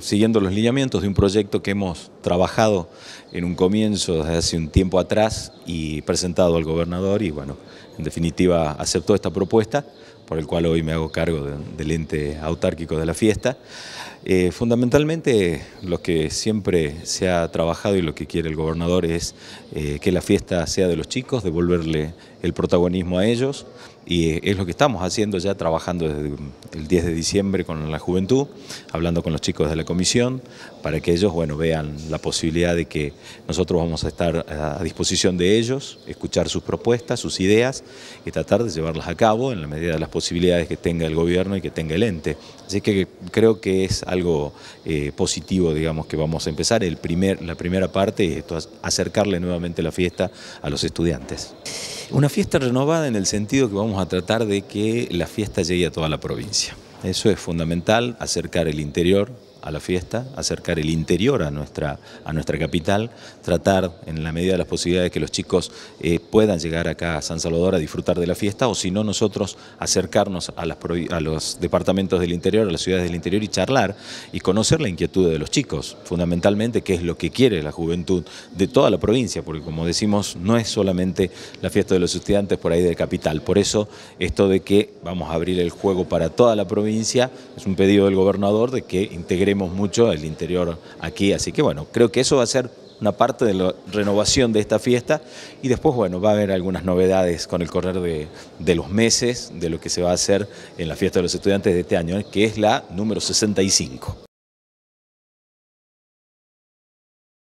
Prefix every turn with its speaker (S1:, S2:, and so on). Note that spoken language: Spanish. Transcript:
S1: siguiendo los lineamientos de un proyecto que hemos trabajado en un comienzo desde hace un tiempo atrás y presentado al gobernador y bueno, en definitiva aceptó esta propuesta por el cual hoy me hago cargo del ente autárquico de la fiesta. Eh, fundamentalmente lo que siempre se ha trabajado y lo que quiere el gobernador es eh, que la fiesta sea de los chicos, devolverle el protagonismo a ellos y eh, es lo que estamos haciendo ya, trabajando desde el 10 de diciembre con la juventud, hablando con los chicos de la comisión, para que ellos bueno, vean la posibilidad de que nosotros vamos a estar a disposición de ellos, escuchar sus propuestas, sus ideas y tratar de llevarlas a cabo en la medida de las posibilidades posibilidades que tenga el gobierno y que tenga el ente. Así que creo que es algo eh, positivo, digamos, que vamos a empezar. El primer, la primera parte es acercarle nuevamente la fiesta a los estudiantes. Una fiesta renovada en el sentido que vamos a tratar de que la fiesta llegue a toda la provincia. Eso es fundamental, acercar el interior, a la fiesta, acercar el interior a nuestra, a nuestra capital, tratar en la medida de las posibilidades que los chicos eh, puedan llegar acá a San Salvador a disfrutar de la fiesta o si no nosotros acercarnos a, a los departamentos del interior, a las ciudades del interior y charlar y conocer la inquietud de los chicos, fundamentalmente qué es lo que quiere la juventud de toda la provincia, porque como decimos no es solamente la fiesta de los estudiantes por ahí de capital, por eso esto de que vamos a abrir el juego para toda la provincia es un pedido del gobernador de que integremos mucho el interior aquí, así que bueno, creo que eso va a ser una parte de la renovación de esta fiesta y después, bueno, va a haber algunas novedades con el correr de, de, los meses de lo que se va a hacer en la fiesta de los estudiantes de este año, que es la número 65.